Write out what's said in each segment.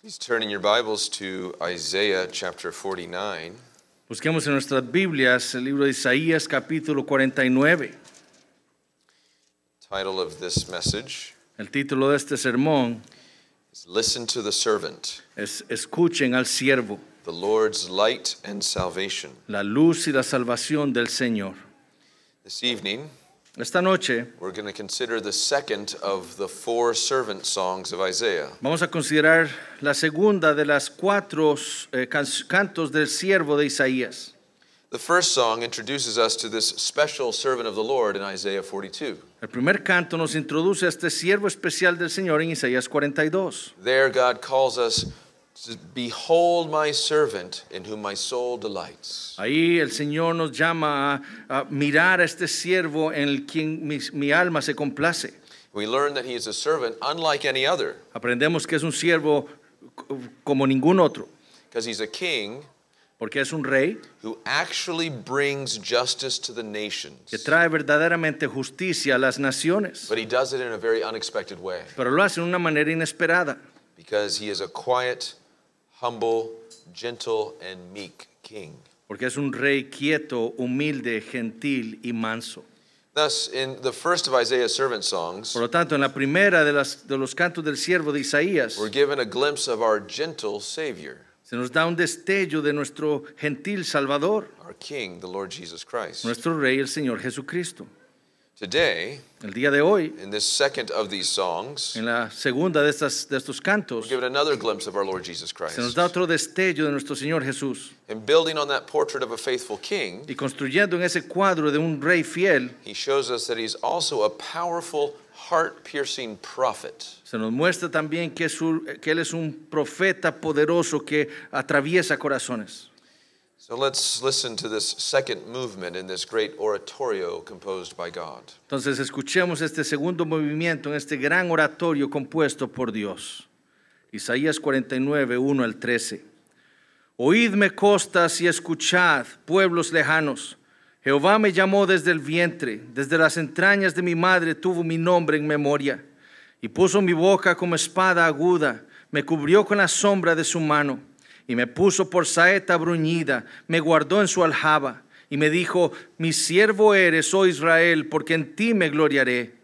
Please turn in your Bibles to Isaiah chapter 49. Busquemos en nuestras Biblias el libro de Isaías capítulo 49. Title of this message El título de este sermón is Listen to the Servant. es Escuchen al siervo, The Lord's light and salvation. la luz y la salvación del Señor. This evening Esta noche vamos a considerar la segunda de las cuatro eh, cantos del siervo de Isaías. El primer canto nos introduce a este siervo especial del Señor en Isaías 42. There, God calls us Behold my servant in whom my soul delights. Ahí el Señor nos llama a, a mirar a este siervo en el quien mi, mi, alma se complace. We learn that he is a servant unlike any other. Aprendemos que es un siervo como ningún otro. Because he's a king. Porque es un rey who actually brings justice to the nations. que trae verdaderamente justicia a las naciones. But he does it in a very unexpected way. Pero lo hace de una manera inesperada. Because he is a quiet Porque es un rey quieto, humilde, gentil y manso. Por lo tanto, en la primera de, las, de los cantos del siervo de Isaías, se nos da un destello de nuestro gentil Salvador, nuestro Rey, el Señor Jesucristo. Today, el día de hoy, in this second of these songs, en la segunda de, estas, de estos cantos, we're given another glimpse of our Lord Jesus Christ. se nos da otro destello de nuestro Señor Jesús. And building on that portrait of a faithful king, y construyendo en ese cuadro de un rey fiel, he shows us that he's also a powerful, heart-piercing prophet. Se nos muestra también que, su, que él es un profeta poderoso que atraviesa corazones. Entonces escuchemos este segundo movimiento en este gran oratorio compuesto por Dios. Isaías 49, 1 al 13. Oídme costas y escuchad, pueblos lejanos. Jehová me llamó desde el vientre, desde las entrañas de mi madre tuvo mi nombre en memoria, y puso mi boca como espada aguda, me cubrió con la sombra de su mano y me puso por saeta bruñida, me guardó en su aljaba y me dijo, mi siervo eres, oh Israel, porque en ti me gloriaré.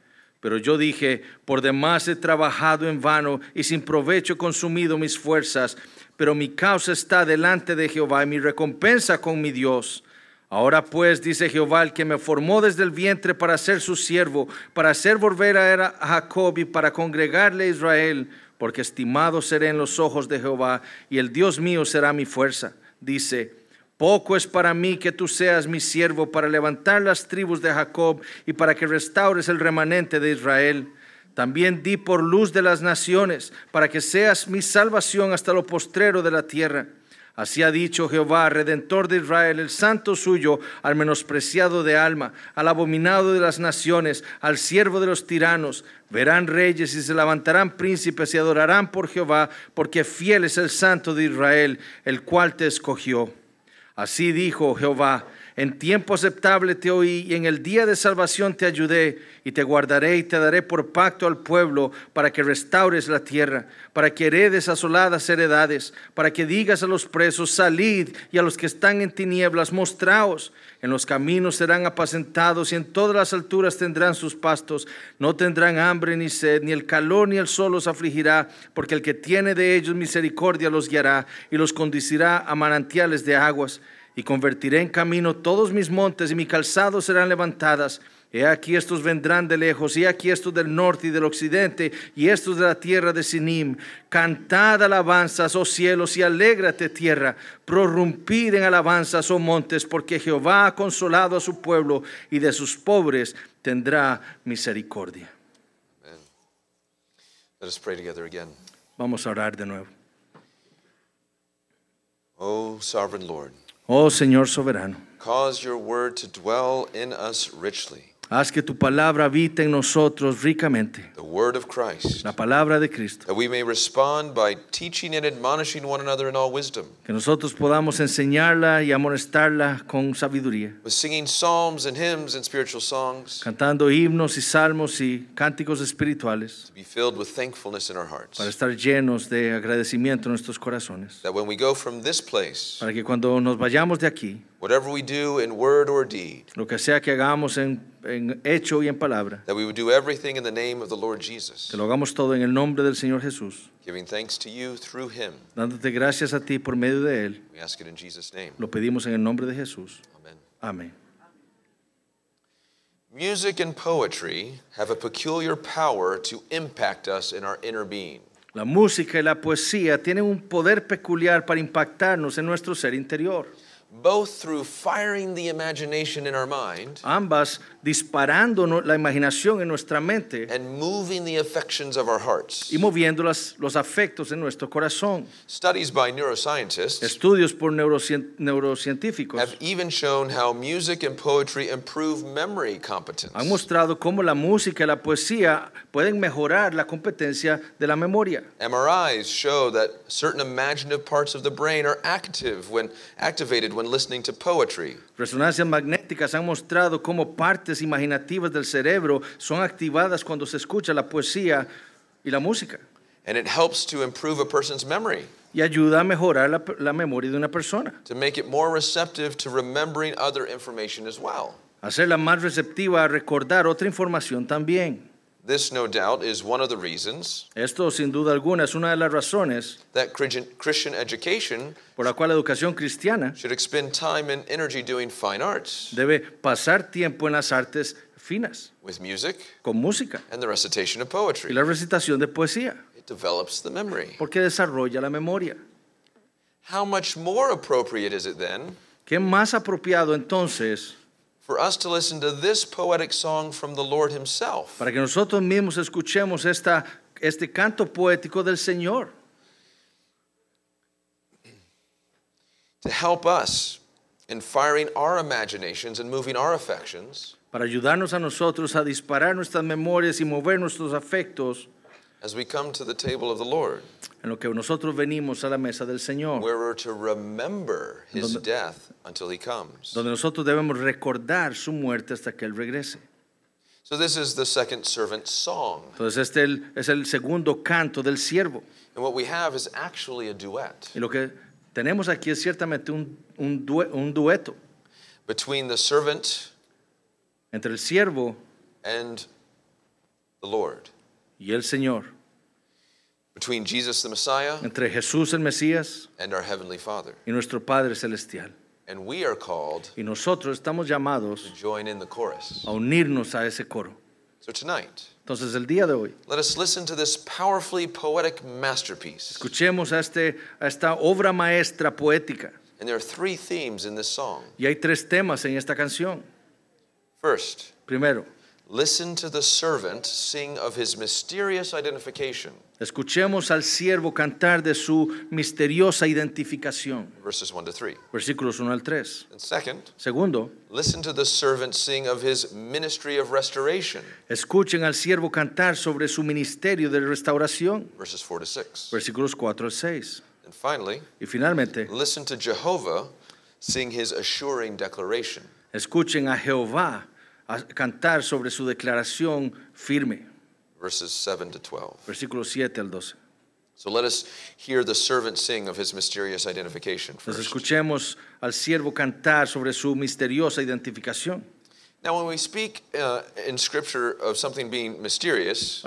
Pero yo dije, por demás he trabajado en vano y sin provecho he consumido mis fuerzas, pero mi causa está delante de Jehová y mi recompensa con mi Dios. Ahora pues, dice Jehová, el que me formó desde el vientre para ser su siervo, para hacer volver a Jacob y para congregarle a Israel, porque estimado seré en los ojos de Jehová, y el Dios mío será mi fuerza. Dice, poco es para mí que tú seas mi siervo para levantar las tribus de Jacob y para que restaures el remanente de Israel. También di por luz de las naciones, para que seas mi salvación hasta lo postrero de la tierra. Así ha dicho Jehová, redentor de Israel, el santo suyo, al menospreciado de alma, al abominado de las naciones, al siervo de los tiranos. Verán reyes y se levantarán príncipes y adorarán por Jehová, porque fiel es el santo de Israel, el cual te escogió. Así dijo Jehová, en tiempo aceptable te oí y en el día de salvación te ayudé y te guardaré y te daré por pacto al pueblo para que restaures la tierra, para que heredes asoladas heredades, para que digas a los presos, salid y a los que están en tinieblas, mostraos. En los caminos serán apacentados y en todas las alturas tendrán sus pastos. No tendrán hambre ni sed, ni el calor ni el sol los afligirá, porque el que tiene de ellos misericordia los guiará y los conducirá a manantiales de aguas y convertiré en camino todos mis montes y mi calzado serán levantadas. He aquí estos vendrán de lejos, y aquí estos del norte y del occidente, y estos de la tierra de Sinim. Cantad alabanzas, oh cielos, y alégrate tierra. Prorrumpid en alabanzas, oh montes, porque Jehová ha consolado a su pueblo, y de sus pobres tendrá misericordia. Vamos a orar de nuevo. Oh, sovereign Lord. Oh Señor soberano. Cause your word to dwell in us richly. Haz que tu palabra habite en nosotros ricamente. La palabra de Cristo. Que nosotros podamos enseñarla y amonestarla con sabiduría. Cantando himnos y salmos y cánticos espirituales. Para estar llenos de agradecimiento en nuestros corazones. Para que cuando nos vayamos de aquí. Lo que sea que hagamos en en hecho y en palabra. Que lo hagamos todo en el nombre del Señor Jesús. Dándote gracias a ti por medio de él. Lo pedimos en el nombre de Jesús. Amén. La música y la poesía tienen un poder peculiar para impactarnos en nuestro ser interior. both through firing the imagination in our mind, ambas disparando la imaginación en nuestra mente and moving the affections of our hearts. y moviendo las, los afectos en nuestro corazón. Studies by neuroscientists Estudios por neurocien- have even shown how music and poetry improve memory competence. han mostrado cómo la música y la poesía pueden mejorar la competencia de la memoria. MRIs show that certain imaginative parts of the brain are active when activated when Resonancias magnéticas han mostrado cómo partes imaginativas del cerebro son activadas cuando se escucha la poesía y la música. y ayuda a mejorar la, memoria de una persona. Hacerla más receptiva a recordar otra información también. This, no doubt, is one of the reasons Esto, sin duda alguna, es una de las razones that Christian education por la cual educación cristiana should expend time and energy doing fine arts. debe pasar tiempo en las artes finas, with music con música and the recitation of poetry. y la recitación de poesía, It develops the memory. porque desarrolla la memoria. How much more appropriate is it then ¿Qué más apropiado entonces for us to listen to this poetic song from the Lord himself. Para que nosotros mismos escuchemos esta, este canto poético del Señor. To help us in firing our imaginations and moving our affections. Para ayudarnos a nosotros a disparar nuestras memorias y mover nuestros afectos. As we come to the table of the Lord, en lo que nosotros venimos a la mesa del Señor, where we're to remember his donde, death until he comes. Donde nosotros debemos recordar su muerte hasta que él regrese. So this is the second servant song. Entonces este es el segundo canto del siervo. And what we have is actually a duet. Y lo que tenemos aquí es ciertamente un, un, due, un dueto. Between the servant entre el siervo and the Lord y el Señor, between Jesus the Messiah entre Jesús el Mesías and our Heavenly Father. y nuestro Padre Celestial. And we are called Y nosotros estamos llamados to join in the chorus. a unirnos a ese coro. So tonight, Entonces el día de hoy, let us listen to this powerfully poetic masterpiece. escuchemos a, este, a esta obra maestra poética. And there are three themes in this song. Y hay tres temas en esta canción. First, Primero, Listen to the servant sing of his mysterious identification. Escuchemos al siervo cantar de su misteriosa identificación. Verses 1 to 3. Versículos 1 al 3. And second, Segundo, listen to the servant sing of his ministry of restoration. Escuchen al siervo cantar sobre su ministerio de restauración. Verses 4 to 6. Versículos 4 al 6. And finally, y finalmente, listen to Jehovah sing his assuring declaration. Escuchen a Jehová a cantar sobre su declaración firme. Verses 7 Versículos 7 al 12. escuchemos al siervo cantar sobre su misteriosa identificación. Ahora,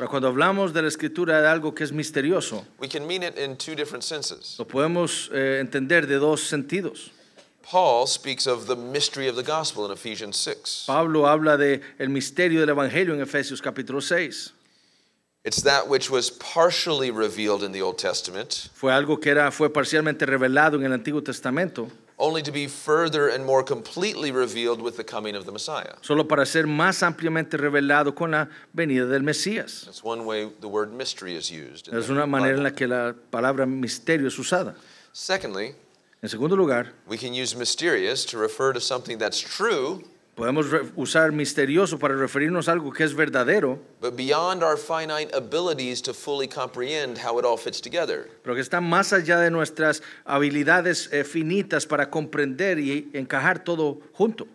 cuando hablamos de la escritura de algo que es misterioso, Lo podemos eh, entender de dos sentidos. Paul speaks of the mystery of the gospel in Ephesians 6. Pablo habla de el misterio del evangelio en Efesios capítulo 6. It's that which was partially revealed in the Old Testament. Fue algo que era fue parcialmente revelado en el Antiguo Testamento. Only to be further and more completely revealed with the coming of the Messiah. Solo para ser más ampliamente revelado con la venida del Mesías. That's one way the word mystery is used. Es una manera en la que la palabra misterio es usada. Secondly, En segundo lugar, Podemos usar misterioso para referirnos a algo que es verdadero. Pero que está más allá de nuestras habilidades eh, finitas para comprender y encajar todo junto.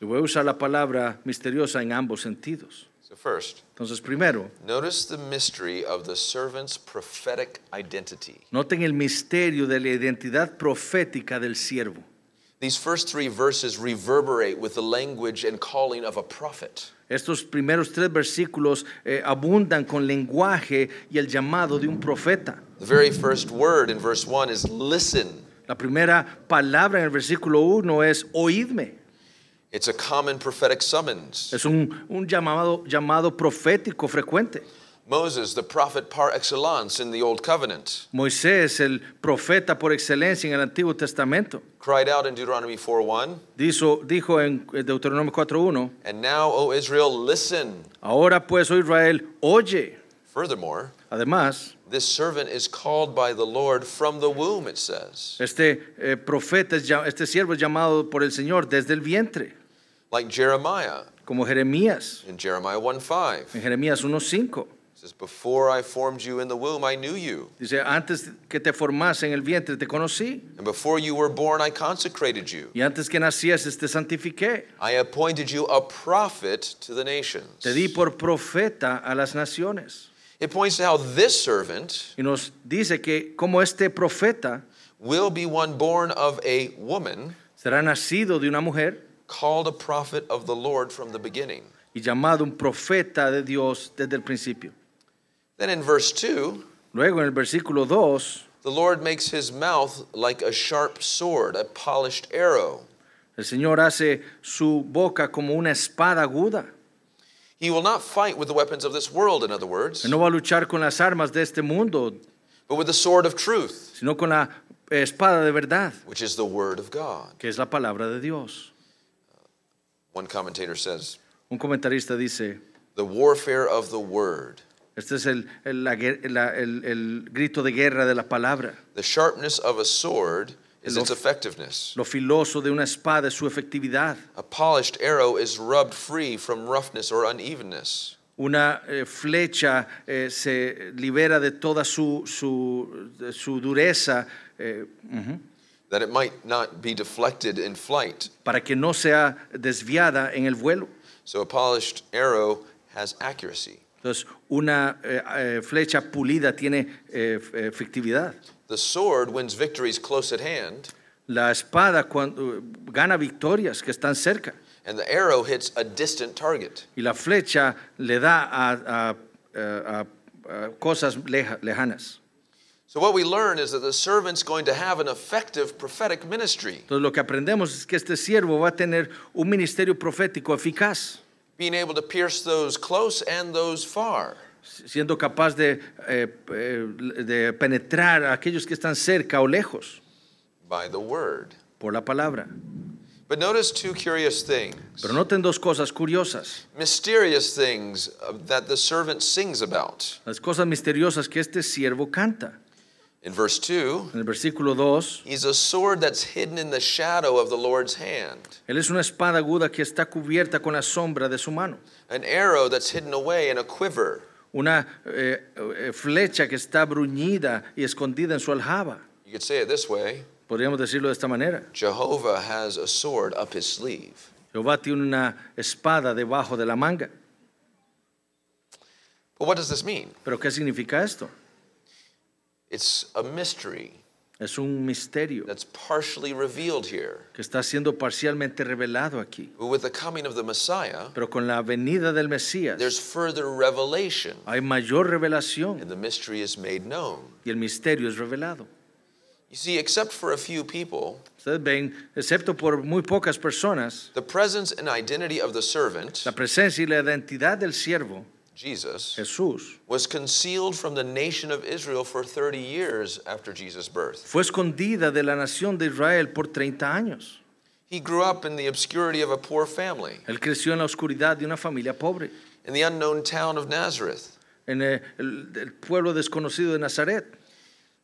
Y voy a usar la palabra misteriosa en ambos sentidos. So first, Entonces, primero, notice the mystery of the servant's prophetic identity. Noten el misterio de la identidad profética del siervo. These first three verses reverberate with the language and calling of a prophet. Estos primeros tres versículos eh, abundan con lenguaje y el llamado de un profeta. The very first word in verse 1 is listen. La primera palabra en el versículo 1 es oídme. It's a common prophetic summons. Es un, un llamado, llamado profético frecuente. Moses, the prophet par excellence in the Old Covenant. Moisés, el profeta por excelencia en el Antiguo Testamento. Cried out in Deuteronomy 4:1. Dijo, dijo en Deuteronomio 4:1. And now, O Israel, listen. Ahora pues, O oh Israel, oye. Furthermore, además, this servant is called by the Lord from the womb, it says. Este eh, profeta, este siervo es llamado por el Señor desde el vientre. Like Jeremiah. Como Jeremías. In Jeremiah 1:5. En Jeremías 1:5. Says, Before I formed you in the womb, I knew you. Dice, antes que te formas en el vientre te conocí. And before you were born, I consecrated you. Y antes que nacieses te santifiqué. I appointed you a prophet to the nations. Te di por profeta a las naciones. It points to how this servant y nos dice que como este profeta will be one born of a woman será nacido de una mujer called a prophet of the Lord from the beginning. Y llamado un profeta de Dios desde el principio. Then in verse 2, luego en el versículo 2, the Lord makes his mouth like a sharp sword, a polished arrow. El Señor hace su boca como una espada aguda. He will not fight with the weapons of this world, in other words. No va a luchar con las armas de este mundo. But with the sword of truth. Sino con la espada de verdad. Which is the word of God. Que es la palabra de Dios. One commentator says, Un comentarista dice, the warfare of the word. Este es el, el, la, el, el, grito de guerra de la palabra. The sharpness of a sword is lo, its effectiveness. Lo filoso de una espada es su efectividad. A polished arrow is rubbed free from roughness or unevenness. Una eh, flecha eh, se libera de toda su, su, su dureza. Eh, uh -huh that it might not be deflected in flight. Para que no sea desviada en el vuelo. So a polished arrow has accuracy. Entonces, una eh, eh flecha pulida tiene eh, eh, efectividad. The sword wins victories close at hand. La espada cuando, eh, gana victorias que están cerca. And the arrow hits a distant target. Y la flecha le da a, a, a, a cosas lejanas. So what we learn is that the servant's going to have an effective prophetic ministry. Entonces lo que aprendemos es que este siervo va a tener un ministerio profético eficaz. Being able to pierce those close and those far. Siendo capaz de, eh, eh de penetrar a aquellos que están cerca o lejos. By the word. Por la palabra. But notice two curious things. Pero noten dos cosas curiosas. Mysterious things uh, that the servant sings about. Las cosas misteriosas que este siervo canta. In verse 2, en el versículo he's a sword that's hidden in the shadow of the Lord's hand. Él es una espada aguda que está cubierta con la sombra de su mano. An arrow that's hidden away in a quiver. Una eh, eh, flecha que está bruñida y escondida en su aljaba. You could say it this way. Podríamos decirlo de esta manera. Jehovah has a sword up his sleeve. Jehová tiene una espada debajo de la manga. But what does this mean? Pero qué significa esto? It's a mystery es un misterio that's partially revealed here. que está siendo parcialmente revelado aquí. But with the coming of the Messiah, Pero con la venida del Mesías there's further revelation, hay mayor revelación and the mystery is made known. y el misterio es revelado. You see, except for a few people, Ustedes ven, excepto por muy pocas personas, the presence and identity of the servant la presencia y la identidad del siervo Jesus, Jesús, was concealed from the nation of Israel for 30 years after Jesus' birth. Fue escondida de la nación de Israel por 30 años. He grew up in the obscurity of a poor family. Él creció en la oscuridad de una familia pobre. In the unknown town of Nazareth. En el, el pueblo desconocido de Nazaret.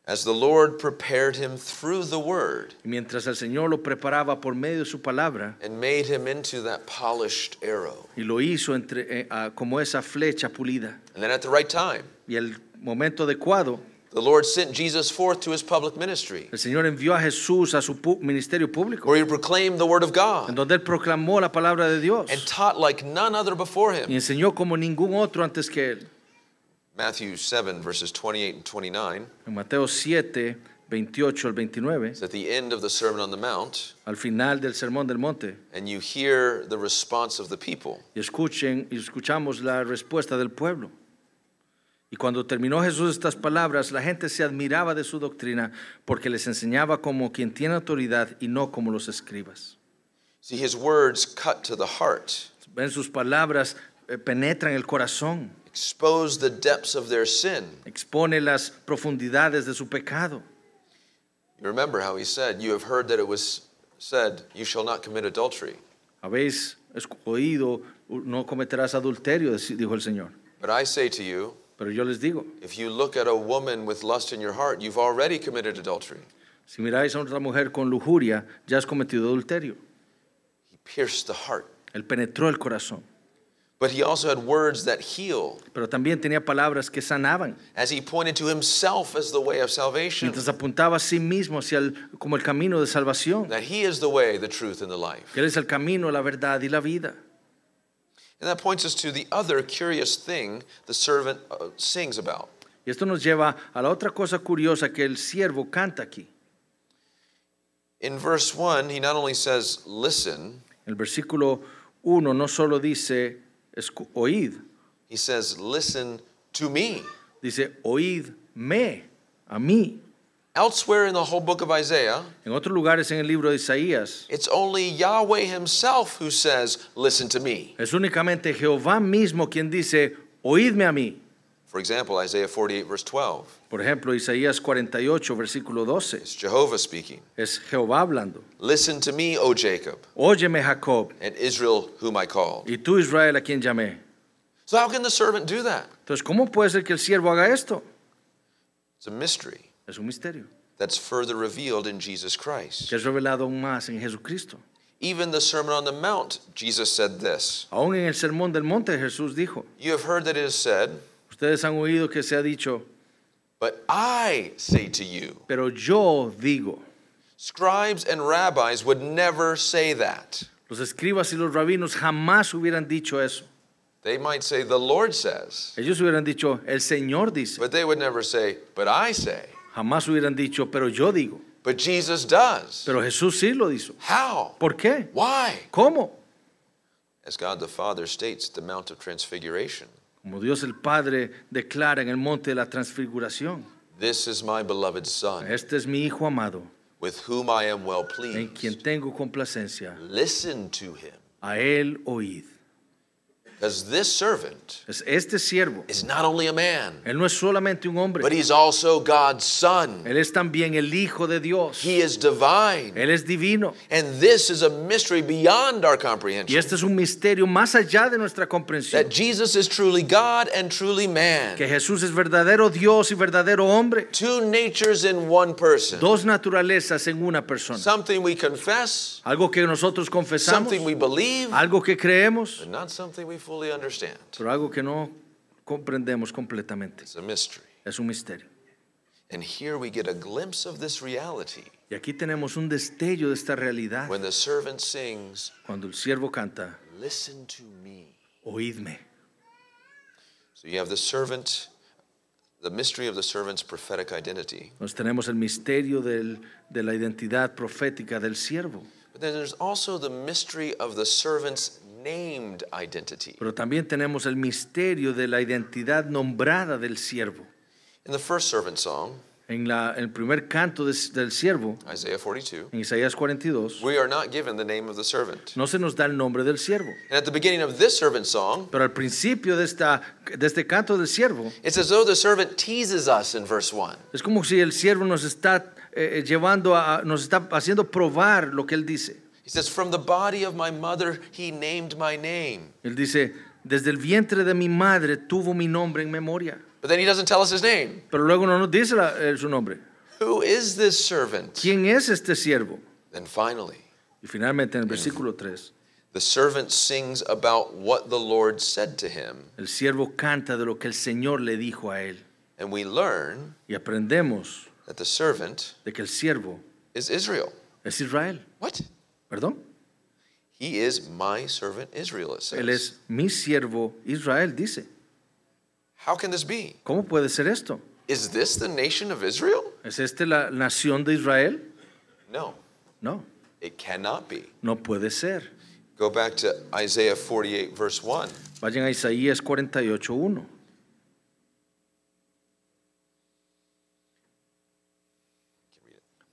As the Lord prepared him through the word. Mientras el Señor lo preparaba por medio de su palabra. And made him into that polished arrow. Y lo hizo entre, uh, como esa flecha pulida. And then at the right time. Y el momento adecuado. The Lord sent Jesus forth to his public ministry. El Señor envió a Jesús a su ministerio público. Where he proclaimed the word of God. En donde él proclamó la palabra de Dios. And taught like none other before him. Y enseñó como ningún otro antes que él. Matthew 7, verses 28 y 29. En Mateo 7, 28 al 29. Al final del Sermón del Monte. Y escuchen, y escuchamos la respuesta del pueblo. Y cuando terminó Jesús estas palabras, la gente se admiraba de su doctrina porque les enseñaba como quien tiene autoridad y no como los escribas. See, cut to the heart. Ven sus palabras eh, penetran el corazón. Expose the depths of their sin. Expone las profundidades de su pecado. You remember how he said, You have heard that it was said, You shall not commit adultery. Habéis oído, no cometerás adulterio, dijo el Señor. But I say to you, Pero yo les digo, if you look at a woman with lust in your heart, you've already committed adultery. Si miráis a otra mujer con lujuria, ya has cometido adulterio. He pierced the heart. Él penetró el corazón. But he also had words that heal. Pero también tenía palabras que sanaban. As he pointed to himself as the way of salvation. Mientras apuntaba a sí mismo hacia el, como el camino de salvación. That he is the way, the truth, and the life. Que él es el camino, la verdad y la vida. And that points us to the other curious thing the servant uh, sings about. Y esto nos lleva a la otra cosa curiosa que el siervo canta aquí. In verse 1, he not only says, listen. el versículo 1 no solo dice Escu oíd. He says, listen to me. Dice, oíd me, a mí. Elsewhere in the whole book of Isaiah, en otros lugares en el libro de Isaías, it's only Yahweh himself who says, listen to me. Es únicamente Jehová mismo quien dice, oídme a mí. For example, Isaiah 48, verse 12. Por ejemplo, Isaías 48, versículo 12. It's Jehovah speaking. Es Jehová hablando. Listen to me, O Jacob. Óyeme, Jacob. And Israel, whom I called. Y tú, Israel, a quien llamé. So how can the servant do that? Entonces, ¿cómo puede ser que el siervo haga esto? It's a mystery. Es un misterio. That's further revealed in Jesus Christ. Que es revelado aún más en Jesucristo. Even the Sermon on the Mount, Jesus said this. Aún en el sermón del monte, Jesús dijo. You have heard that it is said. Ustedes han oído que se ha dicho, But I say to you, pero yo digo. Scribes and rabbis would never say that. Los escribas y los rabinos jamás hubieran dicho eso. They might say, the Lord says. Ellos hubieran dicho, el Señor dice. But they would never say, but I say. Jamás hubieran dicho, pero yo digo. But Jesus does. Pero Jesús sí lo hizo. How? ¿Por qué? Why? ¿Cómo? As God the Father states at the Mount of Transfiguration. Como Dios el Padre declara en el monte de la transfiguración. Este es mi hijo amado. En quien tengo complacencia. A él oíd. Because this servant este siervo is not only a man, él no es solamente un hombre, but he's also God's son. Él es también el hijo de Dios. He is divine. Él es divino. And this is a mystery beyond our comprehension. Y este es un misterio más allá de nuestra comprensión. That Jesus is truly God and truly man. Que Jesús es verdadero Dios y verdadero hombre. Two natures in one person. Dos naturalezas en una persona. Something we confess. Algo que nosotros confesamos. Something we believe. Algo que creemos. But not something we fully understand. Pero algo que no comprendemos completamente. It's a mystery. Es un misterio. And here we get a glimpse of this reality. Y aquí tenemos un destello de esta realidad. When the servant sings, cuando el siervo canta, listen to me. Oídme. So you have the servant the mystery of the servant's prophetic identity. Nos tenemos el misterio del, de la identidad profética del siervo. But then there's also the mystery of the servant's pero también tenemos el misterio de la identidad nombrada del siervo. en el primer canto del siervo, en Isaías 42, no se nos da el nombre del siervo. Pero al principio de, esta, de este canto del siervo, Es como si el siervo nos está eh, eh, llevando a, nos está haciendo probar lo que él dice. says, From the body of my mother he named my name. Él dice, desde el vientre de mi madre tuvo mi nombre en memoria. But then he doesn't tell us his name. Pero luego no nos dice la, eh, su nombre. Who is this servant? ¿Quién es este siervo? Then finally, Y finalmente en el versículo 3, the servant sings about what the Lord said to him, el siervo canta de lo que el Señor le dijo a él. and we learn Y aprendemos that the servant de que el siervo is Israel. es Israel. What? ¿Perdón? He is my servant Israel, it says. Él es mi siervo Israel, dice. How can this be? ¿Cómo puede ser esto? Is this the nation of Israel? ¿Es este la nación de Israel? No. No. It cannot be. No puede ser. Go back to Isaiah 48 verse 1. Vayan a Isaías 48:1.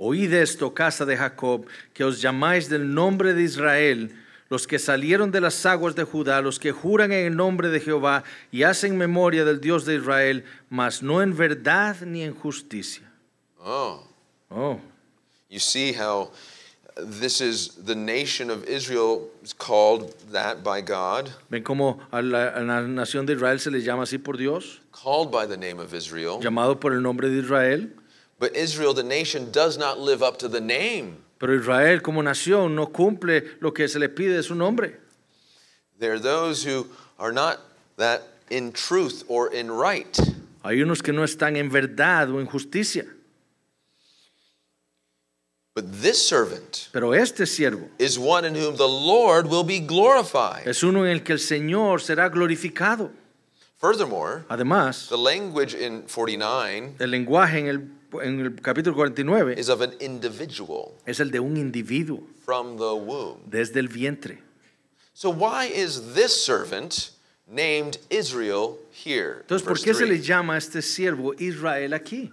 Oíd esto, casa de Jacob, que os llamáis del nombre de Israel, los que salieron de las aguas de Judá, los que juran en el nombre de Jehová y hacen memoria del Dios de Israel, mas no en verdad ni en justicia. Oh. Oh. You see how this is the nation of Israel is called that by God. Ven como a la, a la nación de Israel se le llama así por Dios. Called by the name of Israel. Llamado por el nombre de Israel. But Israel, the nation, does not live up to the name. Pero Israel como nación no cumple lo que se le pide de su nombre. There are those who are not that in truth or in right. Hay unos que no están en verdad o en justicia. But this servant Pero este siervo is one in whom the Lord will be glorified. Es uno en el que el Señor será glorificado. Furthermore, además, the language in 49, el lenguaje en el en el capítulo 49 is of an individual es el de un individuo from the womb. desde el vientre. So why is this servant named Israel here? Entonces, ¿por qué se le llama a este siervo Israel aquí?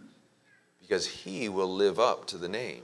Because he will live up to the name.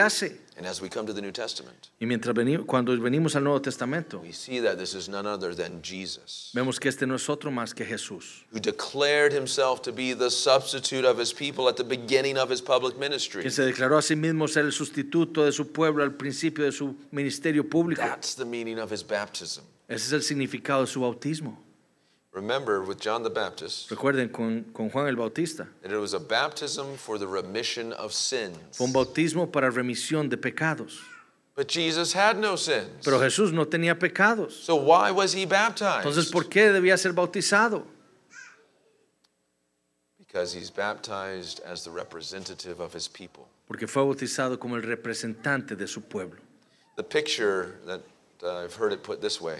hace. And as we come to the New Testament, y mientras venimos, cuando venimos al Nuevo Testamento, we see that this is none other than Jesus, vemos que este no es otro más que Jesús, who declared himself to be the substitute of his people at the beginning of his public ministry. que se declaró a sí mismo ser el sustituto de su pueblo al principio de su ministerio público. That's the meaning of his baptism. Ese es el significado de su bautismo. Remember with John the Baptist. Recuerden con, con Juan el Bautista. It was a baptism for the remission of sins. Fue un bautismo para remisión de pecados. But Jesus had no sins. Pero Jesús no tenía pecados. So why was he baptized? Entonces, ¿por qué debía ser bautizado? Because he's baptized as the representative of his people. Porque fue bautizado como el representante de su pueblo. The picture that uh, I've heard it put this way.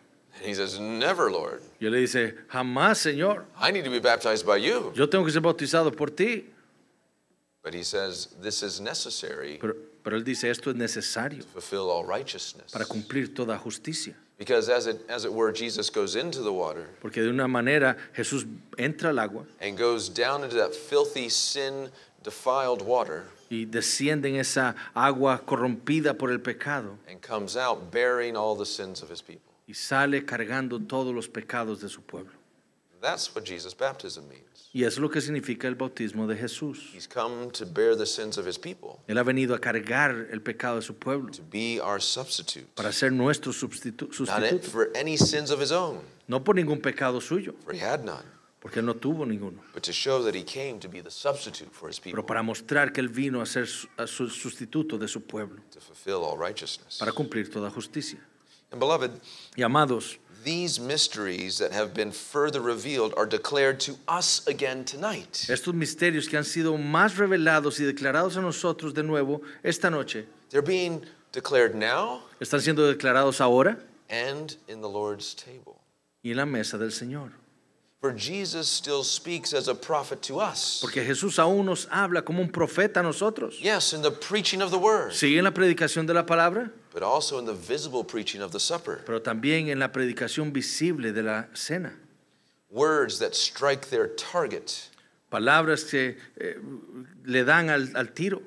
He says, Never, Lord. Y él le dice, jamás, Señor. I need to be baptized by you. Yo tengo que ser bautizado por ti. But he says, This is necessary. Pero, pero él dice, esto es necesario. To fulfill all righteousness. Para cumplir toda justicia. Because as it, as it were, Jesus goes into the water. Porque de una manera Jesús entra al agua. And goes down into that filthy, sin-defiled water. Y desciende en esa agua corrompida por el pecado. And comes out bearing all the sins of his people. y sale cargando todos los pecados de su pueblo. Y es lo que significa el bautismo de Jesús. Él ha venido a cargar el pecado de su pueblo para ser nuestro sustituto. No por ningún pecado suyo, porque él no tuvo ninguno, pero para mostrar que él vino a ser su- sustituto de su pueblo, para cumplir toda justicia y amados, Estos misterios que han sido más revelados y declarados a nosotros de nuevo esta noche. Están siendo declarados ahora. Y en la mesa del Señor. Porque Jesús aún nos habla como un profeta a nosotros. Yes, Sí, en la predicación de la palabra. But also in the visible preaching of the supper. Pero también en la predicación visible de la cena. Words that strike their target. Palabras que eh, le dan al, al tiro.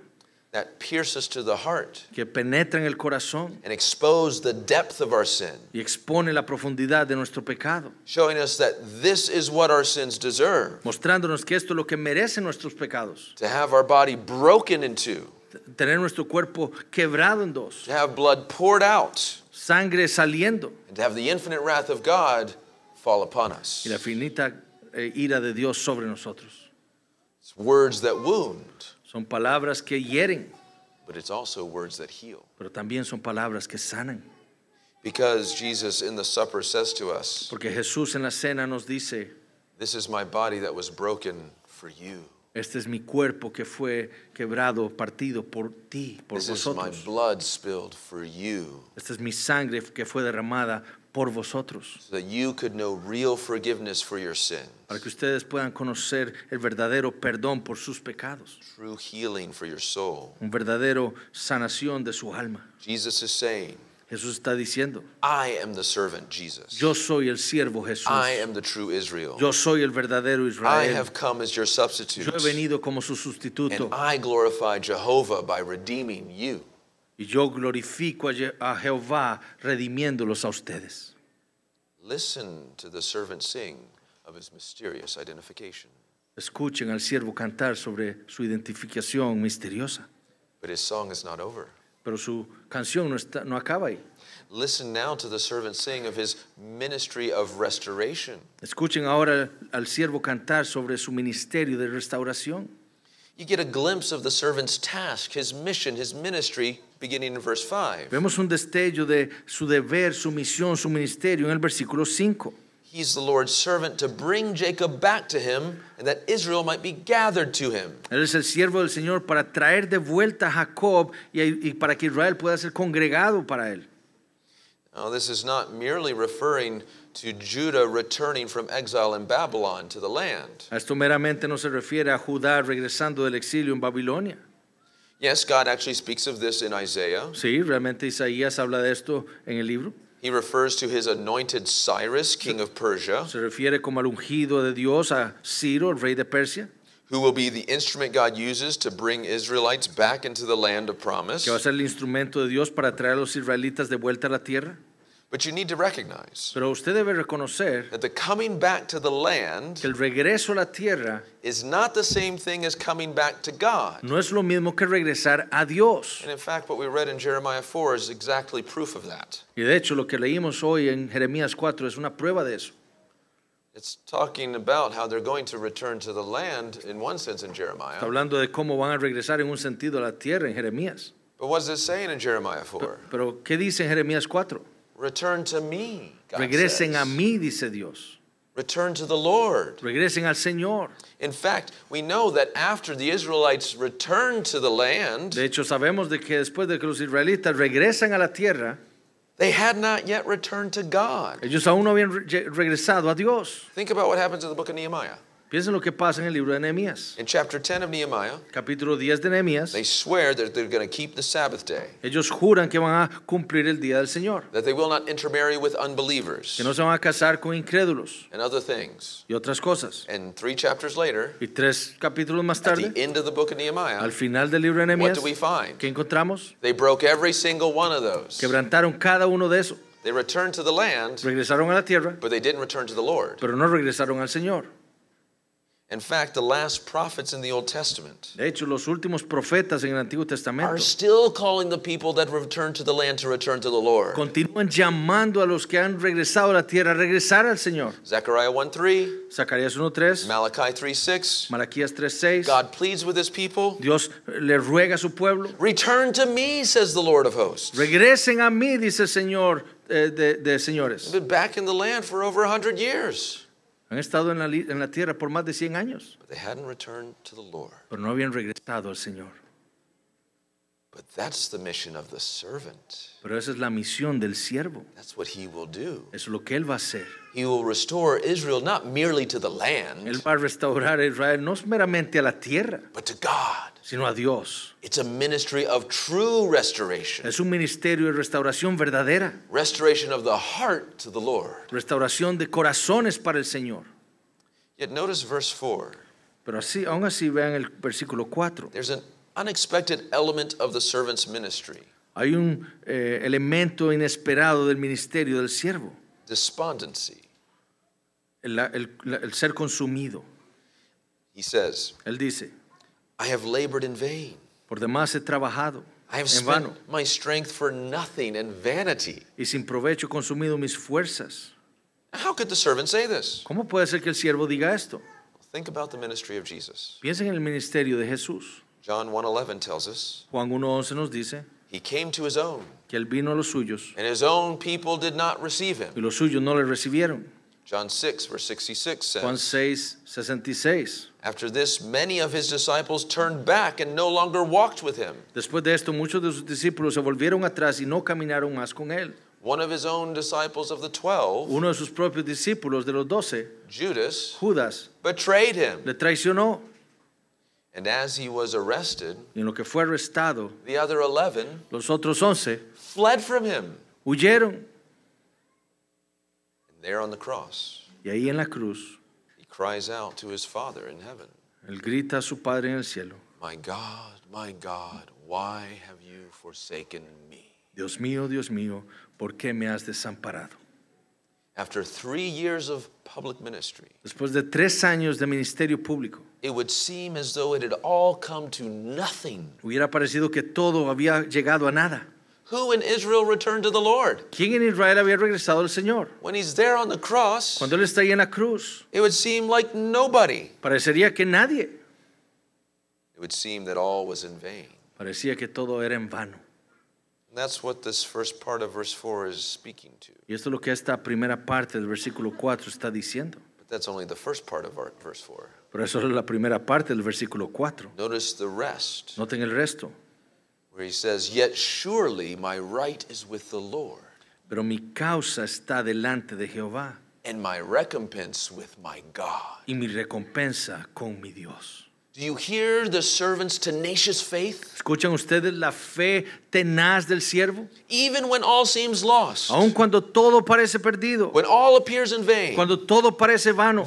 That pierces to the heart. Que penetra en el corazón. And expose the depth of our sin. Y expone la profundidad de nuestro pecado. Showing us that this is what our sins deserve. Mostrándonos que esto es lo que merecen nuestros pecados. To have our body broken into. tener nuestro cuerpo quebrado en dos. have blood poured out. Sangre saliendo. have the infinite wrath of God fall upon us. Y la finita eh, ira de Dios sobre nosotros. words that wound. Son palabras que hieren. But it's also words that heal. Pero también son palabras que sanan. Because Jesus in the supper says to us, Porque Jesús en la cena nos dice, This is my body that was broken for you. Este es mi cuerpo que fue quebrado, partido por ti, por vosotros. Esta es mi sangre que fue derramada por vosotros. So you could know real forgiveness for your sins, para que ustedes puedan conocer el verdadero perdón por sus pecados. healing for your soul. Un verdadero sanación de su alma. Jesus is saying, Jesús está diciendo, I am the servant Jesus. Yo soy el siervo Jesús. I am the true Israel. Yo soy el verdadero Israel. I have come as your substitute. Yo he venido como su sustituto. And I glorify Jehovah by redeeming you. Y yo glorifico a, Je a Jehová redimiéndolos a ustedes. Listen to the servant sing of his mysterious identification. Escuchen al siervo cantar sobre su identificación misteriosa. But his song is not over. Pero su canción no, acaba ahí. Escuchen ahora al siervo cantar sobre su ministerio de restauración. Vemos un destello de su deber, su misión, su ministerio en el versículo 5. He's the Lord's servant to bring Jacob back to him and that Israel might be gathered to him. Él es el siervo del Señor para traer de vuelta a Jacob y, y para que Israel pueda ser congregado para él. Now, this is not merely referring to Judah returning from exile in Babylon to the land. Esto meramente no se refiere a Judá regresando del exilio en Babilonia. Yes, God actually speaks of this in Isaiah. Sí, realmente Isaías habla de esto en el libro. He refers to his anointed Cyrus, king of Persia. Se refiere como al ungido de Dios a Ciro, el rey de Persia. Who will be the instrument God uses to bring Israelites back into the land of promise? Que va a ser el instrumento de Dios para traer a los israelitas de vuelta a la tierra. But you need to recognize Pero usted debe reconocer that the coming back to the land que el regreso a la tierra is not the same thing as coming back to God. no es lo mismo que regresar a Dios. And in fact, what we read in Jeremiah 4 is exactly proof of that. It's talking about how they're going to return to the land in one sense in Jeremiah. Está hablando de cómo van a regresar en un sentido a la tierra en Jeremías. But what is it saying in Jeremiah 4? Pero ¿qué dice en Jeremías 4? Return to me, God Regresen says. a mí, dice Dios. Return to the Lord. Regresen al Señor. In fact, we know that after the Israelites returned to the land, de hecho sabemos de que después de que los israelitas regresan a la tierra, they had not yet returned to God. Ellos aún no habían regresado a Dios. Think about what happens in the book of Nehemiah. Piensen lo que pasa en el libro de Nehemías. In chapter 10 of Nehemiah, capítulo 10 de Nehemías, they swear that they're going to keep the Sabbath day. Ellos juran que van a cumplir el día del Señor. That they will not intermarry with unbelievers. Que no se van a casar con incrédulos. And other things. Y otras cosas. And three chapters later, y tres capítulos más tarde, at the end of the book of Nehemiah, al final del libro de Nehemías, what do we find? ¿Qué encontramos? They broke every single one of those. Quebrantaron cada uno de esos. They returned to the land, regresaron a la tierra, but they didn't return to the Lord. Pero no regresaron al Señor. In fact, the last prophets in the Old Testament De hecho, los últimos profetas en el Antiguo Testamento are still calling the people that return to the land to return to the Lord. continúan llamando a los que han regresado a la tierra a regresar al Señor. Zechariah 1:3, Zacarías 1:3, Malachi 3:6. Malaquías 3:6. God pleads with his people. Dios le ruega a su pueblo, Return to me, says the Lord of hosts. regresen a mí, dice el Señor eh, de, de señores. Been back in the land for over a hundred years. Han estado en la, tierra por más de 100 años. Pero no habían regresado al Señor. Pero esa es la misión del siervo. eso Es lo que él va a hacer. Él va a restaurar a Israel no meramente a la tierra, but to God sino a Dios. It's a ministry of true restoration. Es un ministerio de restauración verdadera. Restoration of the heart to the Lord. Restauración de corazones para el Señor. Yet notice verse 4. Pero así, aún así vean el versículo 4. There's an unexpected element of the servant's ministry. Hay un eh, elemento inesperado del ministerio del siervo. Despondency. El, el, el ser consumido. He says. Él dice. I have labored in vain. Por demás he trabajado. I have en vano. my strength for nothing and vanity. Y sin provecho he consumido mis fuerzas. How could the servant say this? ¿Cómo puede ser que el siervo diga esto? Think about the ministry of Jesus. Piensen en el ministerio de Jesús. John 1:11 tells us. Juan 1:11 nos dice. He came to his own. Que él vino a los suyos. And his own people did not receive him. Y los suyos no le recibieron. John 6 verse 66 says. Juan 6:66. After this, many of his disciples turned back and no longer walked with him. Después de esto, muchos de sus discípulos se volvieron atrás y no caminaron más con él. One of his own disciples of the 12, Uno de sus propios discípulos de los doce, Judas, Judas, betrayed him. Le traicionó. And as he was arrested, y en lo que fue arrestado, the other 11, los otros once, fled from him. Huyeron. And there on the cross. Y ahí en la cruz. cries out to his father in heaven. Él grita a su padre en el cielo. My God, my God, why have you forsaken me? Dios mío, Dios mío, ¿por qué me has desamparado? After 3 years of public ministry, después de 3 años de ministerio público, it would seem as though it had all come to nothing. Hubiera parecido que todo había llegado a nada. Who in Israel returned to the Lord? ¿Quién en Israel había regresado al Señor? When he's there on the cross, Cuando él está ahí en la cruz, it would seem like nobody. Parecería que nadie. It would seem that all was in vain. Parecía que todo era en vano. And that's what this first part of verse 4 is speaking to. Y esto es lo que esta primera parte del versículo 4 está diciendo. But that's only the first part of verse 4. Pero eso es la primera parte del versículo 4. Notice the rest. Noten el resto where he says, Yet surely my right is with the Lord. Pero mi causa está delante de Jehová. And my recompense with my God. Y mi recompensa con mi Dios. ¿Escuchan ustedes la fe tenaz del siervo? Aun cuando todo parece perdido. Cuando todo parece vano.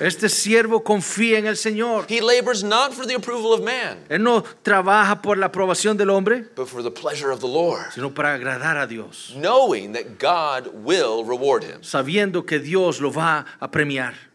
Este siervo confía en el Señor. Él no trabaja por la aprobación del hombre, Sino para agradar a Dios. Sabiendo que Dios lo va a premiar.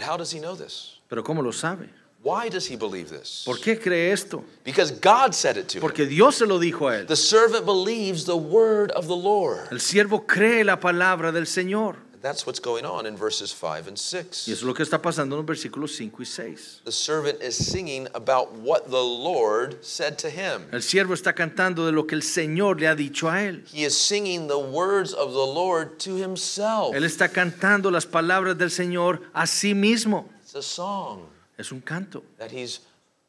But how does he know this? Pero ¿cómo lo sabe? Why does he believe this? ¿Por qué cree esto? Because God said it to Porque him. Dios se lo dijo a él. The servant believes the word of the Lord. El siervo cree la palabra del Señor. That's what's going on in verses 5 and 6. Y eso es lo que está pasando en versículos 5 y 6. The servant is singing about what the Lord said to him. El siervo está cantando de lo que el Señor le ha dicho a él. He is singing the words of the Lord to himself. Él está cantando las palabras del Señor a sí mismo. It's a song. Es un canto. That he's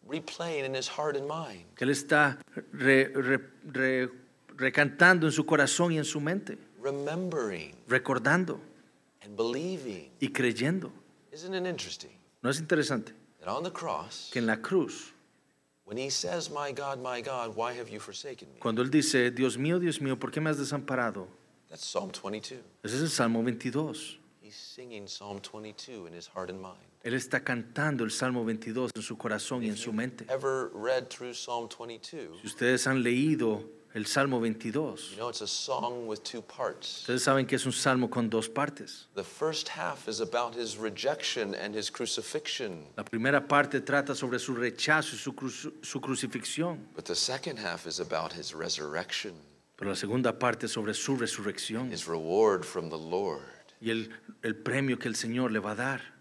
replaying in his heart and mind. Que él está re, re, re, recantando en su corazón y en su mente. Remembering. Recordando. y creyendo. ¿No es interesante? que en la cruz, cuando él dice, Dios mío, Dios mío, ¿por qué me has desamparado? Ese es el Salmo 22. Él está cantando el Salmo 22 en su corazón y en su mente. Si ustedes han leído el Salmo 22. Ustedes saben que es un salmo con dos partes. La primera parte trata sobre su rechazo y su, crucifixión. Pero la segunda parte sobre su resurrección. Y el, el premio que el Señor le va a dar.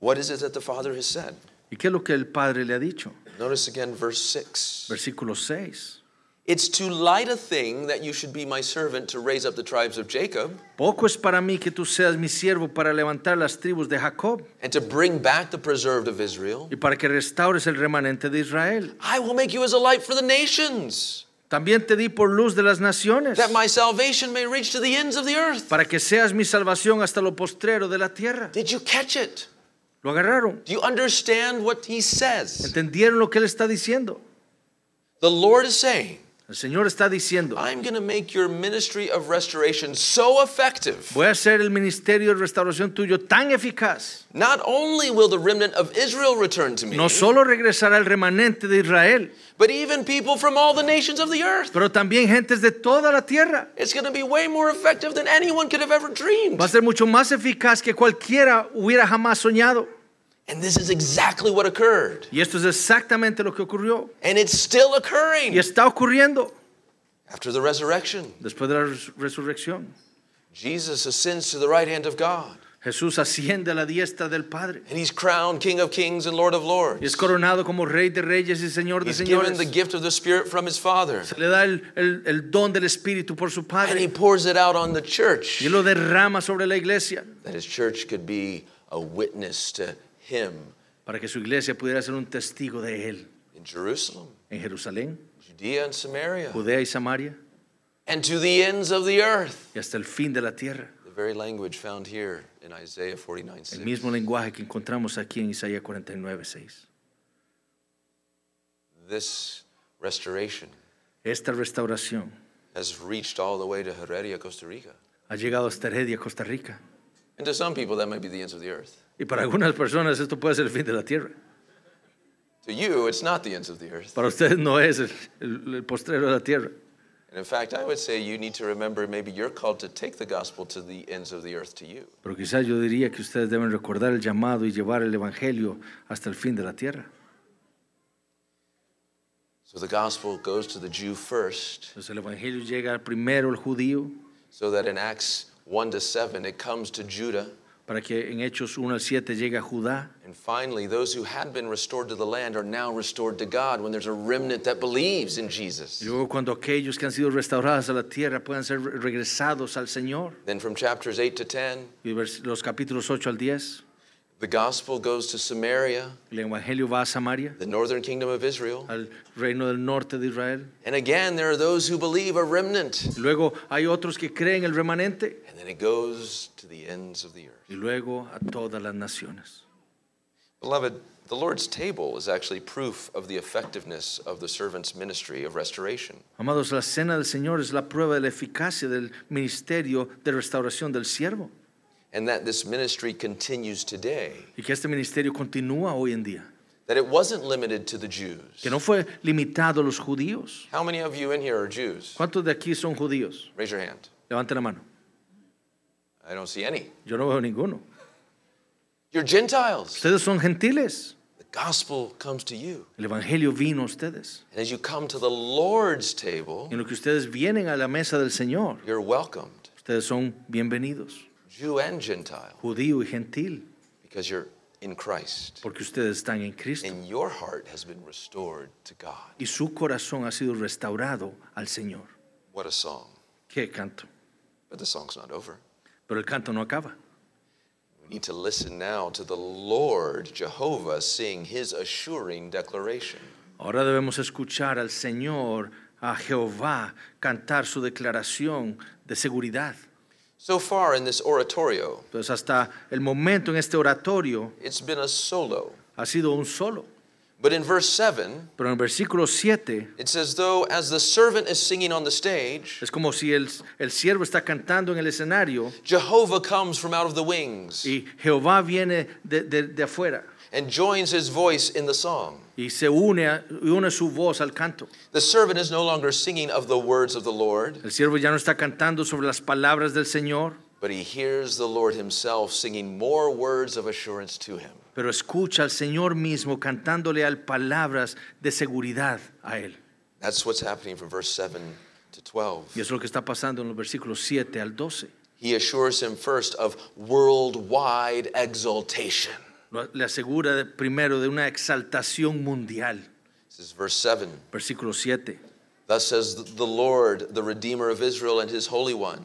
What is it that the Father has said? ¿Y qué es lo que el Padre le ha dicho? Notice again verse 6. Versículo 6. It's too light a thing that you should be my servant to raise up the tribes of Jacob. Poco es para mí que tú seas mi siervo para levantar las tribus de Jacob. And to bring back the preserved of Israel. Y para que restaures el remanente de Israel. I will make you as a light for the nations. También te di por luz de las naciones. That my salvation may reach to the ends of the earth. Para que seas mi salvación hasta lo postrero de la tierra. Did you catch it? Lo agarraron. Do you understand what he says? ¿Entendieron lo que él está diciendo? The Lord is saying. El Señor está diciendo, I'm going to make your ministry of restoration so effective. Voy a hacer el ministerio de restauración tuyo tan eficaz. Not only will the remnant of Israel return to me. No solo regresará el remanente de Israel. But even people from all the nations of the earth. Pero también gentes de toda la tierra. It's going to be way more effective than anyone could have ever dreamed. Va a ser mucho más eficaz que cualquiera hubiera jamás soñado. And this is exactly what occurred. Y esto es exactamente lo que ocurrió. And it's still occurring. Y está ocurriendo. After the resurrection. Después de la res resurrección. Jesus ascends to the right hand of God. Jesús asciende a la diestra del Padre. And he's crowned King of Kings and Lord of Lords. Y es coronado como Rey de Reyes y Señor de he's Señores. Given the gift of the Spirit from his Father. Se le da el, el, el don del Espíritu por su Padre. And he pours it out on the church. Y lo derrama sobre la iglesia. That his church could be a witness to him para que su iglesia pudiera ser un testigo de él en Jerusalén, Judea Samaria, y Samaria, and to the ends of the earth. y hasta el fin de la tierra. El mismo lenguaje que encontramos aquí en Isaías 49:6. This restoration Esta restauración has reached all the way to Heredia, Costa Rica. ha llegado hasta Heredia, Costa Rica. And to some people that might be the ends of the earth. Y para algunas personas esto puede ser el fin de la tierra. To you, it's not the of the earth. Para ustedes no es el, postrero de la tierra. And in fact, I would say you need to remember maybe you're called to take the gospel to the ends of the earth to you. Pero quizás yo diría que ustedes deben recordar el llamado y llevar el evangelio hasta el fin de la tierra. So the gospel goes to the Jew first. Entonces pues el evangelio llega primero al judío. So that in Acts 1 7 it comes to Judah para que en Hechos 1 al 7 llegue a Judá. y Luego cuando aquellos que han sido restaurados a la tierra puedan ser regresados al Señor. 8 10, y los capítulos 8 al 10, The gospel goes to Samaria, el evangelio va a Samaria, the northern kingdom of Israel. al reino del norte de Israel. And again, there are those who believe a remnant. Luego hay otros que creen el remanente And then it goes to the ends of the earth. y luego a todas las naciones. Beloved, the Lord's table is actually proof of the effectiveness of the servant's ministry of restoration. Amados, la cena del Señor es la prueba de la eficacia del ministerio de restauración del siervo. And that this ministry continues today. Y que este ministerio continúa hoy en día. That it wasn't limited to the Jews. Que no fue limitado a los judíos. How many of you in here are Jews? ¿Cuántos de aquí son judíos? Raise your hand. Levante la mano. I don't see any. Yo no veo ninguno. You're Gentiles. Ustedes son gentiles. The gospel comes to you. El evangelio vino a ustedes. And as you come to the Lord's table, en lo que ustedes vienen a la mesa del Señor, you're welcomed. Ustedes son bienvenidos. Jew and Gentile. Judío y gentil. Because you're in Christ. Porque ustedes están en Cristo. And your heart has been restored to God. Y su corazón ha sido restaurado al Señor. What a song. Qué canto. But the song's not over. Pero el canto no acaba. We need to listen now to the Lord Jehovah sing his assuring declaration. Ahora debemos escuchar al Señor, a Jehová, cantar su declaración de seguridad. So far in this oratorio, pues hasta el momento en este oratorio, it's been a solo. ha sido un solo. But in verse 7, Pero en versículo 7, it's as though as the servant is singing on the stage, es como si el, el siervo está cantando en el escenario Jehovah comes from out of the wings y Jehová viene de, de, de afuera and joins his voice in the song. y se une, une su voz al canto. The servant is no longer singing of the words of the Lord, El siervo ya no está cantando sobre las palabras del Señor, but he hears the Lord himself singing more words of assurance to him. Pero escucha al Señor mismo cantándole al palabras de seguridad a él. That's what's happening from verse 7 to 12. Y es lo que está pasando en los versículos 7 al 12. He assures him first of worldwide exaltation. Le asegura primero de una exaltación mundial. This is verse 7. Versículo 7. Thus says the Lord, the Redeemer of Israel and his Holy One.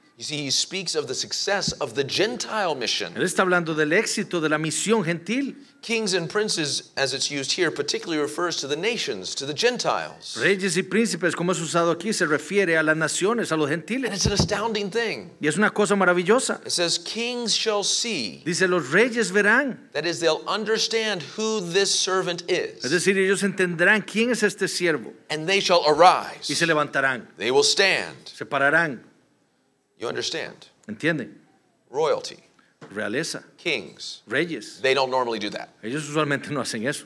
You see, he speaks of the success of the Gentile mission. Él está hablando del éxito de la misión gentil. Kings and princes, as it's used here, particularly refers to the nations, to the Gentiles. Reyes y príncipes, como es usado aquí, se refiere a las naciones, a los gentiles. And it's an astounding thing. Y es una cosa maravillosa. It says, "Kings shall see." Dice, los reyes verán. That is, they'll understand who this servant is. Es decir, ellos entenderán quién es este siervo. And they shall arise. Y se levantarán. They will stand. Se pararán. You understand? ¿Entienden? Royalty. Realeza. Kings. Reyes. They don't normally do that. Ellos usualmente no hacen eso.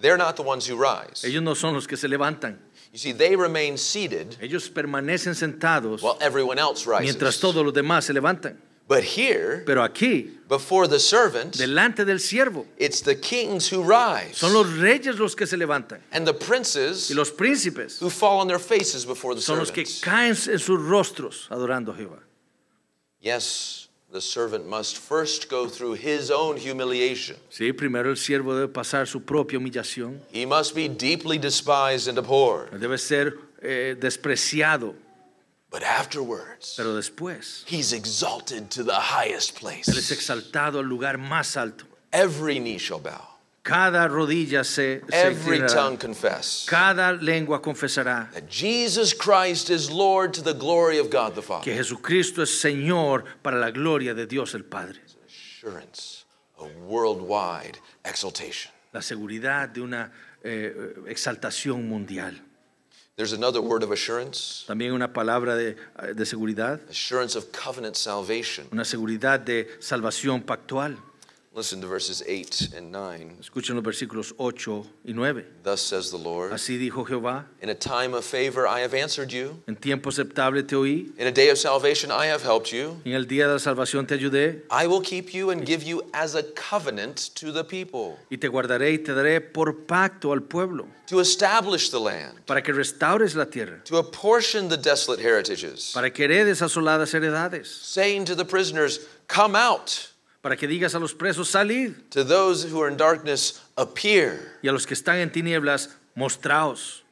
They're not the ones who rise. Ellos no son los que se levantan. You see, they remain seated Ellos permanecen sentados while everyone else rises. mientras todos los demás se levantan. But here, Pero aquí, before the servants, delante del siervo, it's the kings who rise. Son los reyes los que se levantan. And the princes y los príncipes who fall on their faces before the son servants. Son los que caen en sus rostros adorando a Jehová. Yes, the servant must first go through his own humiliation. Sí, primero el siervo debe pasar su propia humillación. He must be deeply despised and abhorred. Debe ser eh, despreciado But afterwards, Pero después, he's exalted to the highest place. Él es exaltado al lugar más alto. Every knee shall bow. Cada rodilla se, Every se tongue confess Cada lengua confesará that Jesus Christ is Lord to the glory of God the Father. Que Jesucristo es Señor para la gloria de Dios el Padre. It's an assurance of worldwide exaltation. La seguridad de una eh, eh exaltación mundial. There's another word of assurance. También una palabra de, de seguridad. Assurance of covenant salvation. Una seguridad de salvación pactual. Listen to verses 8 and 9. Escuchen los versículos 8 y 9. Thus says the Lord. Así dijo Jehová. In a time of favor I have answered you. En tiempo aceptable te oí. In a day of salvation I have helped you. En el día de la salvación te ayudé. I will keep you and give you as a covenant to the people. Y te guardaré y te daré por pacto al pueblo. To establish the land. Para que restaures la tierra. To apportion the desolate heritages. Para que heredes asoladas heredades. Saying to the prisoners, come out. para que digas a los presos salid. To those who are in darkness appear. Y a los que están en tinieblas mostraos.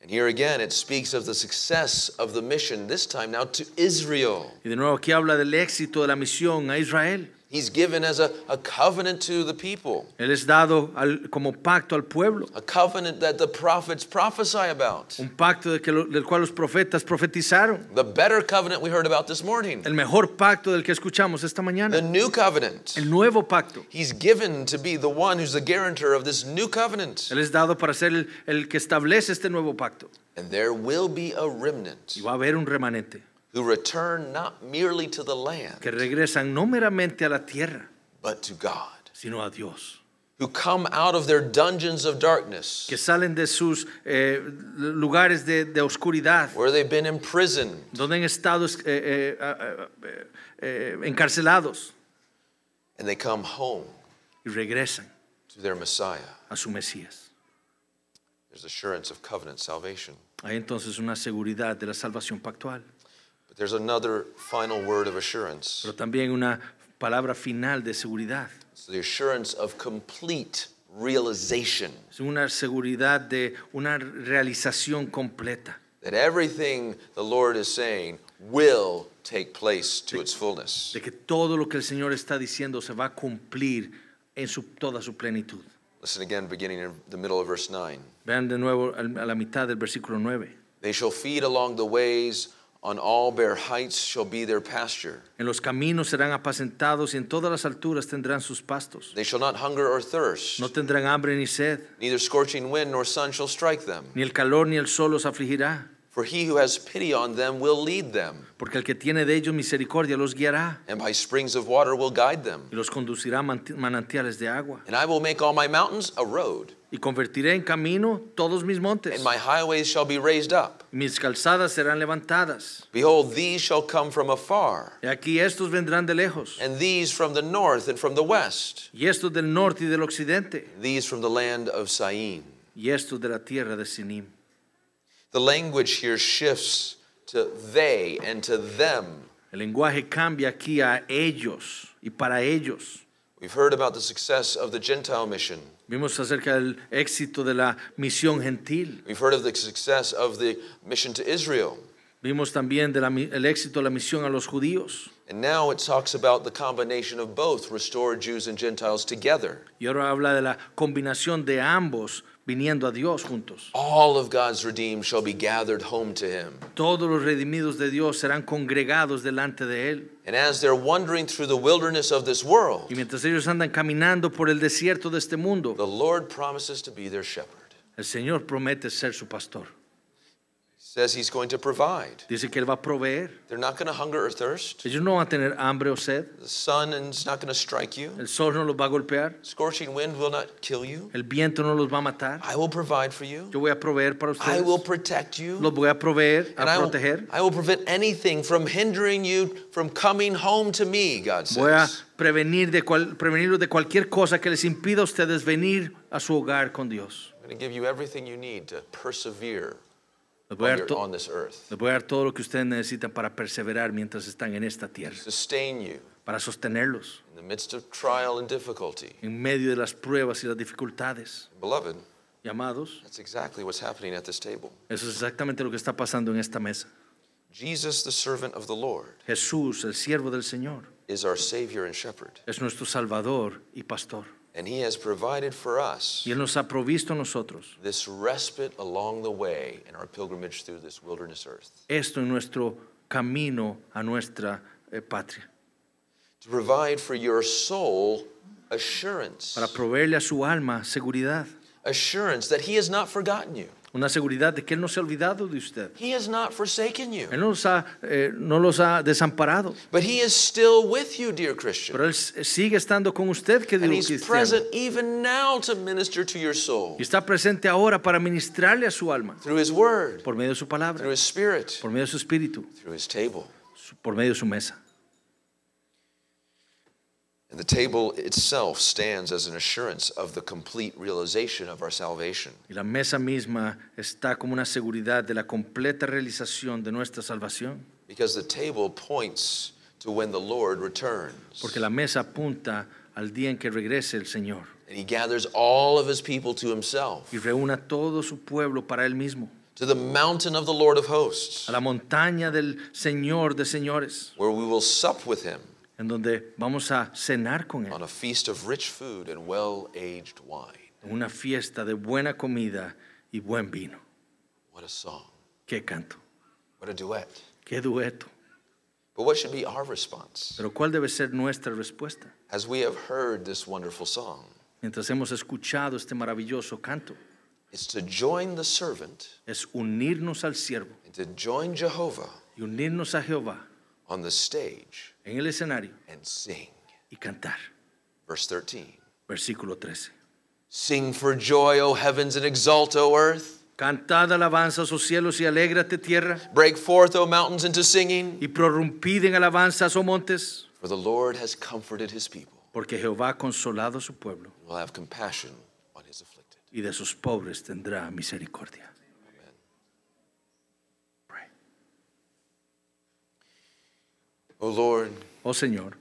And here again it speaks of the success of the mission this time now to Israel. Y de nuevo aquí habla del éxito de la misión a Israel. He's given as a, a covenant to the people. Él es dado al, como pacto al pueblo. A covenant that the prophets prophesy about. Un pacto de que lo, del cual los profetas profetizaron. The better covenant we heard about this morning. El mejor pacto del que escuchamos esta mañana. The new covenant. El nuevo pacto. He's given to be the one who's the guarantor of this new covenant. Él es dado para ser el, el que establece este nuevo pacto. And there will be a remnant. Y va a haber un remanente. que regresan no meramente a la tierra, sino a Dios. que salen de sus eh, lugares de, oscuridad, donde han estado encarcelados, y regresan a su Mesías. Hay entonces una seguridad de la salvación pactual. But there's another final word of assurance. Pero también una palabra final de seguridad. It's the assurance of complete realization. Es una seguridad de una realización completa. That everything the Lord is saying will take place to de, its fullness. De que todo lo que el Señor está diciendo se va a cumplir en su, toda su plenitud. Listen again, beginning in the middle of verse 9. Vean de nuevo a la mitad del versículo 9. They shall feed along the ways on all bare heights shall be their pasture. En los caminos serán apacentados y en todas las alturas tendrán sus pastos. They shall not hunger or thirst. No tendrán hambre ni sed. Neither scorching wind nor sun shall strike them. Ni el calor ni el sol los afligirá. For he who has pity on them will lead them. Porque el que tiene de ellos misericordia los guiará. And by springs of water will guide them. Y los conducirá manantiales de agua. And I will make all my mountains a road. Y convertiré en camino todos mis montes. And my highways shall be raised up. Mis calzadas serán levantadas. Behold, these shall come from afar. Y aquí estos vendrán de lejos. And these from the north and from the west. Y estos del norte y del occidente. These from the land of Sain. Y estos de la tierra de Sinim. The language here shifts to they and to them. El lenguaje cambia aquí a ellos y para ellos. We've heard about the success of the Gentile mission. Vimos acerca del éxito de la misión gentil. Vimos también del éxito de la misión a los judíos. And now it talks about the combination of both, restore Jews and Gentiles together. Y ahora habla de la combinación de ambos viniendo a Dios juntos. All of God's redeemed shall be gathered home to him. Todos los redimidos de Dios serán congregados delante de él. And as they're wandering through the wilderness of this world, y mientras ellos andan caminando por el desierto de este mundo, the Lord promises to be their shepherd. El Señor promete ser su pastor. Says he's going to provide. Dice que él va a proveer. They're not going to hunger or thirst. Ellos no van a tener hambre o sed. The sun is not going to strike you. El sol no los va a golpear. Scorching wind will not kill you. El viento no los va a matar. I will provide for you. Yo voy a proveer para ustedes. I will protect you. Los voy a proveer, a and proteger. I will, I will prevent anything from hindering you from coming home to me, God says. Voy a prevenir de cual, prevenirlos de cualquier cosa que les impida a ustedes venir a su hogar con Dios. I'm going to give you everything you need to persevere. Les voy, a dar todo lo que ustedes necesitan para perseverar mientras están en esta tierra. para sostenerlos. En medio de las pruebas y las dificultades. Amados. Eso es exactamente lo que está pasando en esta mesa. Jesús, el siervo del Señor, es nuestro Salvador y Pastor. And he has provided for us y Él nos ha provisto a nosotros this respite along the way in our pilgrimage through this wilderness earth. esto en nuestro camino a nuestra eh, patria, To provide for your soul assurance. para proveerle a su alma seguridad, assurance that he has not forgotten you. una seguridad de que Él no se ha olvidado de usted. Él no los ha, eh, no los ha desamparado. Pero Él eh, sigue estando con usted, querido cristiano. Y está presente ahora para ministrarle a su alma. Por medio de su palabra. Por medio de su espíritu. Por medio de su mesa. And the table itself stands as an assurance of the complete realization of our salvation. Y la mesa misma está como una seguridad de la completa realización de nuestra salvación. Because the table points to when the Lord returns. Porque la mesa apunta al día en que regrese el Señor. And he gathers all of his people to himself. Y reúne a todo su pueblo para él mismo. to the mountain of the Lord of hosts, a la montaña del Señor de señores, where we will sup with him, en donde vamos a cenar con él. On a feast of rich food and well-aged wine. Una fiesta de buena comida y buen vino. What a song. Qué canto. What a duet. Qué dueto. But what should be our response? Pero cuál debe ser nuestra respuesta? As we have heard this wonderful song. Mientras hemos escuchado este maravilloso canto. It's to join the servant. Es unirnos al siervo. And to join Jehovah. Y unirnos a Jehová. On the stage en el escenario and sing. y cantar. Verse 13. Versículo 13. Sing for joy, O heavens, and exult, O earth. Cantad alabanzas, oh cielos, y alégrate, tierra. Break forth, O mountains, into singing. Y prorrumpid en alabanzas, oh montes. For the Lord has comforted his people. Porque Jehová ha consolado su pueblo. Will have compassion on his afflicted. Y de sus pobres tendrá misericordia. Oh Lord, oh Señor,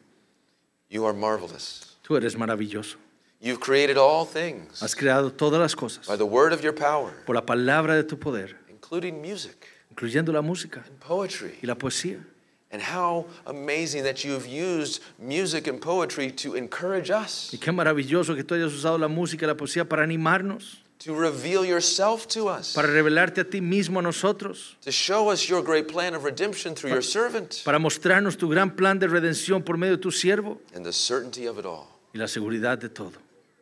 you are marvelous. Tú eres maravilloso. You've created all things. Has creado todas las cosas. By the word of your power. Por la palabra de tu poder. Including music. Incluyendo la música. And poetry. Y la poesía. And how amazing that you've used music and poetry to encourage us. Y qué maravilloso que tú hayas usado la música y la poesía para animarnos. To reveal yourself to us. Para revelarte a ti mismo a nosotros. To show us your great plan of redemption through your servant. Para mostrarnos tu gran plan de redención por medio de tu siervo. And the certainty of it all. Y la seguridad de todo.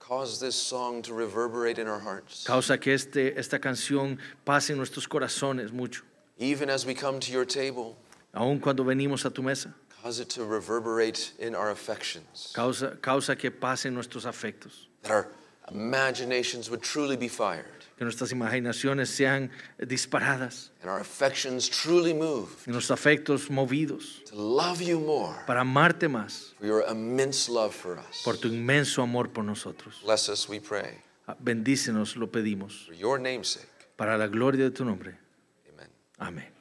Cause this song to reverberate in our hearts. Causa que este, esta canción pase en nuestros corazones mucho. Even as we come to your table. Aun cuando venimos a tu mesa. Cause it to reverberate in our affections. Causa, causa que pase en nuestros afectos. That our que nuestras imaginaciones sean disparadas. Y nuestros afectos movidos. Para amarte más. Por tu inmenso amor por nosotros. Ah, bendícenos, lo pedimos. Para la gloria de tu nombre. Amén.